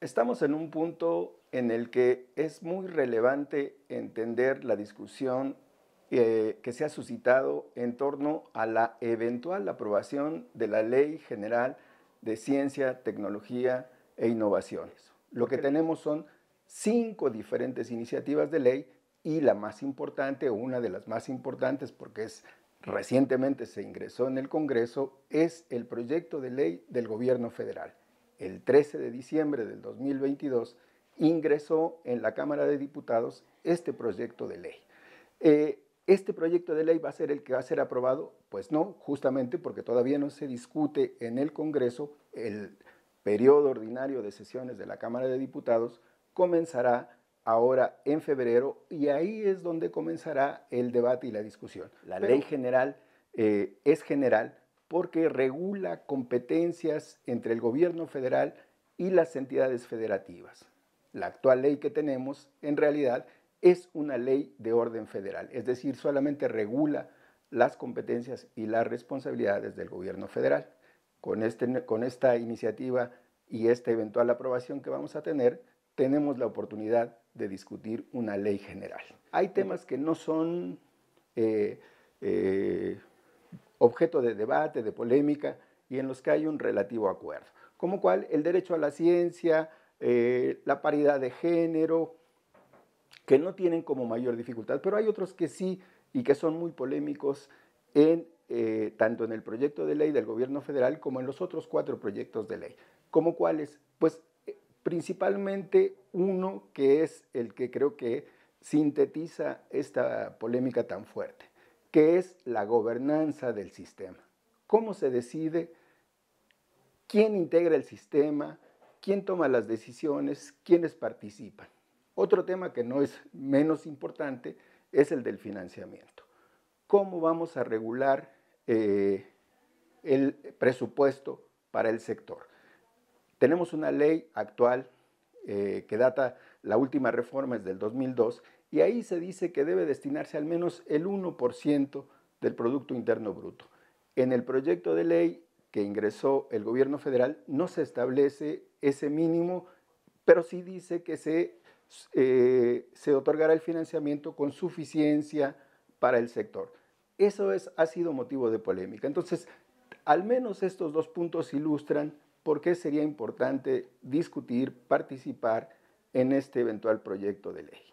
Estamos en un punto en el que es muy relevante entender la discusión eh, que se ha suscitado en torno a la eventual aprobación de la Ley General de Ciencia, Tecnología e Innovaciones. Lo que tenemos son cinco diferentes iniciativas de ley y la más importante, o una de las más importantes porque es recientemente se ingresó en el Congreso, es el proyecto de ley del gobierno federal el 13 de diciembre del 2022 ingresó en la Cámara de Diputados este proyecto de ley. Eh, ¿Este proyecto de ley va a ser el que va a ser aprobado? Pues no, justamente porque todavía no se discute en el Congreso. El periodo ordinario de sesiones de la Cámara de Diputados comenzará ahora en febrero y ahí es donde comenzará el debate y la discusión. La ley general eh, es general, porque regula competencias entre el gobierno federal y las entidades federativas. La actual ley que tenemos en realidad es una ley de orden federal, es decir, solamente regula las competencias y las responsabilidades del gobierno federal. Con, este, con esta iniciativa y esta eventual aprobación que vamos a tener, tenemos la oportunidad de discutir una ley general. Hay temas que no son eh, eh, objeto de debate, de polémica y en los que hay un relativo acuerdo, como cual el derecho a la ciencia, eh, la paridad de género, que no tienen como mayor dificultad, pero hay otros que sí y que son muy polémicos en, eh, tanto en el proyecto de ley del gobierno federal como en los otros cuatro proyectos de ley. ¿Como cuáles? Pues eh, principalmente uno que es el que creo que sintetiza esta polémica tan fuerte que es la gobernanza del sistema. ¿Cómo se decide quién integra el sistema, quién toma las decisiones, quiénes participan? Otro tema que no es menos importante es el del financiamiento. ¿Cómo vamos a regular eh, el presupuesto para el sector? Tenemos una ley actual eh, que data, la última reforma es del 2002, y ahí se dice que debe destinarse al menos el 1% del Producto Interno Bruto. En el proyecto de ley que ingresó el gobierno federal no se establece ese mínimo, pero sí dice que se, eh, se otorgará el financiamiento con suficiencia para el sector. Eso es, ha sido motivo de polémica. Entonces, al menos estos dos puntos ilustran por qué sería importante discutir, participar en este eventual proyecto de ley.